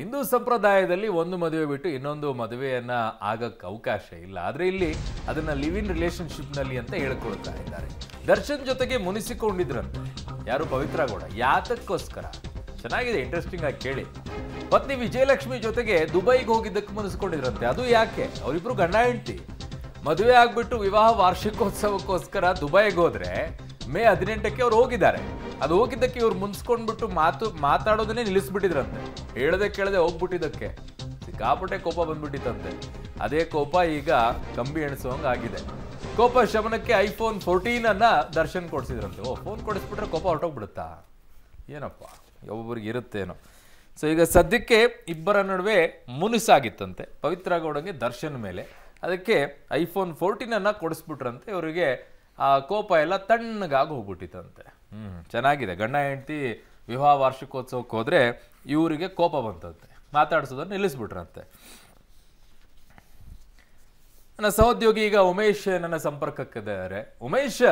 ಹಿಂದೂ ಸಂಪ್ರದಾಯದಲ್ಲಿ ಒಂದು ಮದುವೆ ಬಿಟ್ಟು ಇನ್ನೊಂದು ಮದುವೆಯನ್ನ ಆಗಕ್ಕೆ ಅವಕಾಶ ಇಲ್ಲ ಆದರೆ ಇಲ್ಲಿ ಅದನ್ನ ಲಿವ್ ಇನ್ ನಲ್ಲಿ ಅಂತ ಹೇಳ್ಕೊಳ್ತಾ ಇದ್ದಾರೆ ದರ್ಶನ್ ಜೊತೆಗೆ ಮುನಿಸಿಕೊಂಡಿದ್ರಂತೆ ಯಾರು ಪವಿತ್ರ ಗೌಡ ಯಾತಕ್ಕೋಸ್ಕರ ಚೆನ್ನಾಗಿದೆ ಇಂಟ್ರೆಸ್ಟಿಂಗ್ ಆಗಿ ಕೇಳಿ ಪತ್ನಿ ವಿಜಯಲಕ್ಷ್ಮಿ ಜೊತೆಗೆ ದುಬೈಗೆ ಹೋಗಿದ್ದಕ್ಕೆ ಮುನಿಸಿಕೊಂಡಿದ್ರಂತೆ ಅದು ಯಾಕೆ ಅವರಿಬ್ರು ಗಂಡ ಹೆಂಡ್ತಿ ಮದುವೆ ಆಗ್ಬಿಟ್ಟು ವಿವಾಹ ವಾರ್ಷಿಕೋತ್ಸವಕ್ಕೋಸ್ಕರ ದುಬೈಗೆ ಹೋದ್ರೆ ಮೇ ಹದಿನೆಂಟಕ್ಕೆ ಅವ್ರು ಹೋಗಿದ್ದಾರೆ ಅದು ಹೋಗಿದ್ದಕ್ಕೆ ಇವ್ರು ಮುನ್ಸ್ಕೊಂಡ್ಬಿಟ್ಟು ಮಾತು ಮಾತಾಡೋದನ್ನೇ ನಿಲ್ಲಿಸ್ಬಿಟ್ಟಿದ್ರಂತೆ ಹೇಳದೆ ಕೇಳದೆ ಹೋಗ್ಬಿಟ್ಟಿದ್ದಕ್ಕೆ ಸಿಕ್ಕಾಪಟ್ಟೆ ಕೋಪ ಬಂದ್ಬಿಟ್ಟಿತ್ತಂತೆ ಅದೇ ಕೋಪ ಈಗ ಕಂಬಿ ಎಣಿಸುವಂಗೆ ಆಗಿದೆ ಕೋಪ ಶಮನಕ್ಕೆ ಐಫೋನ್ ಫೋರ್ಟೀನ್ ಅನ್ನ ದರ್ಶನ್ ಕೊಡಿಸಿದ್ರಂತೆ ಓ ಫೋನ್ ಕೊಡಿಸ್ಬಿಟ್ರೆ ಕೋಪ ಹೊರಟೋಗ್ಬಿಡುತ್ತಾ ಏನಪ್ಪ ಒಬ್ಬೊಬ್ರಿಗೆ ಇರುತ್ತೇನೋ ಸೊ ಈಗ ಸದ್ಯಕ್ಕೆ ಇಬ್ಬರ ನಡುವೆ ಮುನಿಸಾಗಿತ್ತಂತೆ ಪವಿತ್ರ ಗೌಡಂಗೆ ದರ್ಶನ್ ಮೇಲೆ ಅದಕ್ಕೆ ಐಫೋನ್ ಫೋರ್ಟೀನನ್ನು ಕೊಡಿಸ್ಬಿಟ್ರಂತೆ ಇವರಿಗೆ ಆ ಕೋಪ ಎಲ್ಲ ತಣ್ಣಗಾಗಿ ಹೋಗ್ಬಿಟ್ಟಿತ್ತಂತೆ ಹ್ಞೂ ಚೆನ್ನಾಗಿದೆ ಗಂಡ ಹೆಂಡತಿ ವಿವಾಹ ವಾರ್ಷಿಕೋತ್ಸವಕ್ಕೆ ಹೋದ್ರೆ ಇವರಿಗೆ ಕೋಪ ಬಂತಂತೆ ಮಾತಾಡಿಸೋದನ್ನು ನಿಲ್ಲಿಸ್ಬಿಟ್ರಂತೆ ನನ್ನ ಸಹೋದ್ಯೋಗಿ ಈಗ ಉಮೇಶ್ ನನ್ನ ಸಂಪರ್ಕಕ್ಕಿದ್ದಾರೆ ಉಮೇಶ್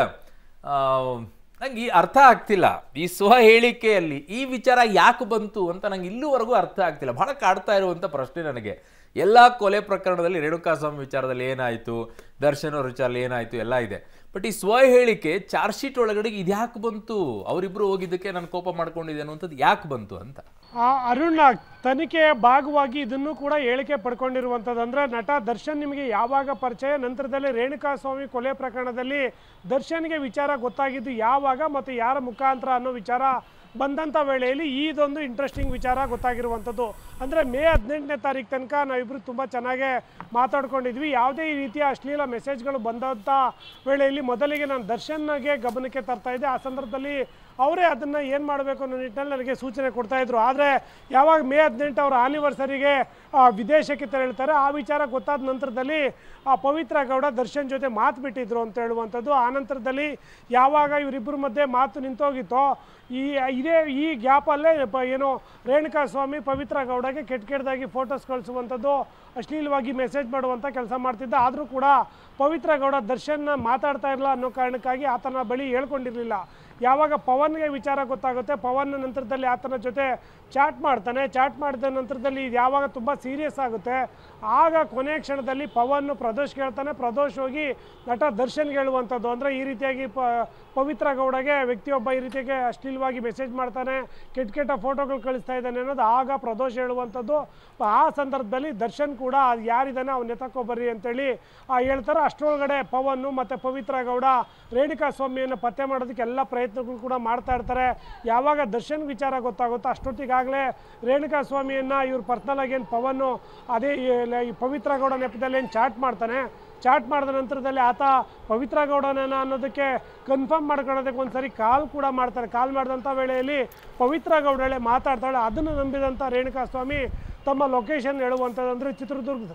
ನಂಗೆ ಈ ಅರ್ಥ ಆಗ್ತಿಲ್ಲ ಈ ಸ್ವ ಹೇಳಿಕೆಯಲ್ಲಿ ಈ ವಿಚಾರ ಯಾಕೆ ಬಂತು ಅಂತ ನಂಗೆ ಇಲ್ಲಿವರೆಗೂ ಅರ್ಥ ಆಗ್ತಿಲ್ಲ ಬಹಳ ಕಾಡ್ತಾ ಇರುವಂಥ ಪ್ರಶ್ನೆ ನನಗೆ ಎಲ್ಲ ಕೊಲೆ ಪ್ರಕರಣದಲ್ಲಿ ರೇಣುಕಾಸ್ವಾಮಿ ವಿಚಾರದಲ್ಲಿ ಏನಾಯಿತು ದರ್ಶನ್ ಅವ್ರ ವಿಚಾರದಲ್ಲಿ ಏನಾಯಿತು ಎಲ್ಲ ಇದೆ ಬಟ್ ಈ ಸ್ವ ಹೇಳಿಕೆ ಚಾರ್ಜ್ ಶೀಟ್ ಒಳಗಡೆ ಇದ್ಯಾಕೆ ಬಂತು ಅವರಿಬ್ಬರು ಹೋಗಿದ್ದಕ್ಕೆ ನಾನು ಕೋಪ ಮಾಡ್ಕೊಂಡಿದ್ದೆ ಅನ್ನುವಂಥದ್ದು ಯಾಕೆ ಬಂತು ಅಂತ ಅರುಣ್ ತನಿಖೆಯ ಭಾಗವಾಗಿ ಇದನ್ನು ಕೂಡ ಹೇಳಿಕೆ ಪಡ್ಕೊಂಡಿರುವಂಥದ್ದು ಅಂದರೆ ನಟ ದರ್ಶನ್ ನಿಮಗೆ ಯಾವಾಗ ಪರಿಚಯ ನಂತರದಲ್ಲಿ ರೇಣುಕಾ ಸ್ವಾಮಿ ಕೊಲೆ ಪ್ರಕರಣದಲ್ಲಿ ದರ್ಶನ್ಗೆ ವಿಚಾರ ಗೊತ್ತಾಗಿದ್ದು ಯಾವಾಗ ಮತ್ತು ಯಾರ ಮುಖಾಂತರ ಅನ್ನೋ ವಿಚಾರ ಬಂದಂಥ ವೇಳೆಯಲ್ಲಿ ಇದೊಂದು ಇಂಟ್ರೆಸ್ಟಿಂಗ್ ವಿಚಾರ ಗೊತ್ತಾಗಿರುವಂಥದ್ದು ಅಂದರೆ ಮೇ ಹದಿನೆಂಟನೇ ತಾರೀಕು ತನಕ ನಾವಿಬ್ಬರು ತುಂಬ ಚೆನ್ನಾಗೇ ಮಾತಾಡ್ಕೊಂಡಿದ್ವಿ ಯಾವುದೇ ರೀತಿಯ ಅಶ್ಲೀಲ ಮೆಸೇಜ್ಗಳು ಬಂದಂಥ ವೇಳೆಯಲ್ಲಿ ಮೊದಲಿಗೆ ನಾನು ದರ್ಶನ್ಗೆ ಗಮನಕ್ಕೆ ತರ್ತಾ ಇದ್ದೆ ಆ ಸಂದರ್ಭದಲ್ಲಿ ಅವರೇ ಅದನ್ನು ಏನು ಮಾಡಬೇಕು ಅನ್ನೋ ನಿಟ್ಟಿನಲ್ಲಿ ನನಗೆ ಸೂಚನೆ ಕೊಡ್ತಾಯಿದ್ರು ಆದರೆ ಯಾವಾಗ ಮೇ ಹದಿನೆಂಟು ಅವರ ಆನಿವರ್ಸರಿಗೆ ವಿದೇಶಕ್ಕೆ ತೆರಳ್ತಾರೆ ಆ ವಿಚಾರ ಗೊತ್ತಾದ ನಂತರದಲ್ಲಿ ಆ ಪವಿತ್ರ ಗೌಡ ದರ್ಶನ್ ಜೊತೆ ಮಾತು ಬಿಟ್ಟಿದ್ರು ಅಂತ ಹೇಳುವಂಥದ್ದು ಆ ನಂತರದಲ್ಲಿ ಯಾವಾಗ ಇವರಿಬ್ಬರ ಮಧ್ಯೆ ಮಾತು ನಿಂತೋಗಿತ್ತೋ ಈ ಇದೇ ಈ ಗ್ಯಾಪಲ್ಲೇ ಏನು ರೇಣುಕಾ ಸ್ವಾಮಿ ಪವಿತ್ರ ಗೌಡಗೆ ಕೆಟ್ಟ ಕೆಟ್ಟದಾಗಿ ಫೋಟೋಸ್ ಕಳಿಸುವಂಥದ್ದು ಅಶ್ಲೀಲವಾಗಿ ಮೆಸೇಜ್ ಮಾಡುವಂಥ ಕೆಲಸ ಮಾಡ್ತಿದ್ದ ಆದರೂ ಕೂಡ ಪವಿತ್ರ ಗೌಡ ದರ್ಶನ್ನ ಮಾತಾಡ್ತಾ ಇರಲ್ಲ ಅನ್ನೋ ಕಾರಣಕ್ಕಾಗಿ ಆತನ ಬಳಿ ಹೇಳ್ಕೊಂಡಿರಲಿಲ್ಲ ಯಾವಾಗ ಪವನ್ಗೆ ವಿಚಾರ ಗೊತ್ತಾಗುತ್ತೆ ಪವನ್ ನಂತರದಲ್ಲಿ ಆತನ ಜೊತೆ ಚಾಟ್ ಮಾಡ್ತಾನೆ ಚಾಟ್ ಮಾಡಿದ ನಂತರದಲ್ಲಿ ಇದು ಯಾವಾಗ ತುಂಬ ಸೀರಿಯಸ್ ಆಗುತ್ತೆ ಆಗ ಕೊನೆ ಕ್ಷಣದಲ್ಲಿ ಪವನ್ ಪ್ರದೋಷ್ ಕೇಳ್ತಾನೆ ಪ್ರದೋಷ್ ಹೋಗಿ ನಟ ದರ್ಶನ್ಗೆ ಹೇಳುವಂಥದ್ದು ಅಂದರೆ ಈ ರೀತಿಯಾಗಿ ಪ ಪವಿತ್ರ ಗೌಡಗೆ ವ್ಯಕ್ತಿಯೊಬ್ಬ ಈ ರೀತಿಗೆ ಅಶ್ಲೀಲವಾಗಿ ಮೆಸೇಜ್ ಮಾಡ್ತಾನೆ ಕೆಟ್ಟ ಕೆಟ್ಟ ಫೋಟೋಗಳು ಕಳಿಸ್ತಾ ಇದ್ದಾನೆ ಅನ್ನೋದು ಆಗ ಪ್ರದೋಷ ಹೇಳುವಂಥದ್ದು ಆ ಸಂದರ್ಭದಲ್ಲಿ ದರ್ಶನ್ ಕೂಡ ಅದು ಯಾರಿದ್ದಾನೆ ಅವ್ನು ಎತ್ತಕ್ಕೋ ಬರ್ರಿ ಅಂತೇಳಿ ಹೇಳ್ತಾರೆ ಅಷ್ಟರೊಳಗಡೆ ಪವನ್ ಮತ್ತು ಪವಿತ್ರ ಗೌಡ ರೇಣುಕಾ ಸ್ವಾಮಿಯನ್ನು ಪತ್ತೆ ಮಾಡೋದಕ್ಕೆ ಎಲ್ಲ ಪ್ರಯತ್ನಗಳು ಕೂಡ ಮಾಡ್ತಾ ಇರ್ತಾರೆ ಯಾವಾಗ ದರ್ಶನ್ ವಿಚಾರ ಗೊತ್ತಾಗುತ್ತೋ ಅಷ್ಟೊತ್ತಿಗಾಗಲೇ ರೇಣುಕಾ ಸ್ವಾಮಿಯನ್ನು ಇವ್ರು ಪರ್ಸನಲ್ ಆಗಿ ಏನು ಪವನ್ ಅದೇ ಈ ಪವಿತ್ರ ಗೌಡ ನೆಪದಲ್ಲಿ ಏನು ಚಾಟ್ ಮಾಡ್ತಾನೆ ಚಾಟ್ ಮಾಡಿದ ನಂತರದಲ್ಲಿ ಆತ ಪವಿತ್ರ ಗೌಡನೇನ ಅನ್ನೋದಕ್ಕೆ ಕನ್ಫರ್ಮ್ ಮಾಡ್ಕೊಳ್ಳೋದಕ್ಕೆ ಒಂದು ಸರಿ ಕಾಲ್ ಕೂಡ ಮಾಡ್ತಾರೆ ಕಾಲ್ ಮಾಡಿದಂಥ ವೇಳೆಯಲ್ಲಿ ಪವಿತ್ರ ಗೌಡಳೆ ಮಾತಾಡ್ತಾಳೆ ಅದನ್ನು ನಂಬಿದಂಥ ರೇಣುಕಾಸ್ವಾಮಿ ತಮ್ಮ ಲೊಕೇಶನ್ ಹೇಳುವಂಥದ್ದು ಅಂದರೆ ಚಿತ್ರದುರ್ಗದ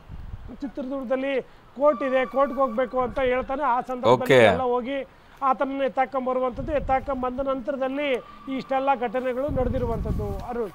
ಚಿತ್ರದುರ್ಗದಲ್ಲಿ ಕೋರ್ಟ್ ಇದೆ ಕೋರ್ಟ್ಗೆ ಹೋಗಬೇಕು ಅಂತ ಹೇಳ್ತಾನೆ ಆ ಸಂದರ್ಭದಲ್ಲಿ ಎಲ್ಲ ಹೋಗಿ ಆತನನ್ನು ಎತ್ತಾಕೊಂಬರುವಂಥದ್ದು ಬಂದ ನಂತರದಲ್ಲಿ ಇಷ್ಟೆಲ್ಲ ಘಟನೆಗಳು ನಡೆದಿರುವಂಥದ್ದು ಅರುಣ್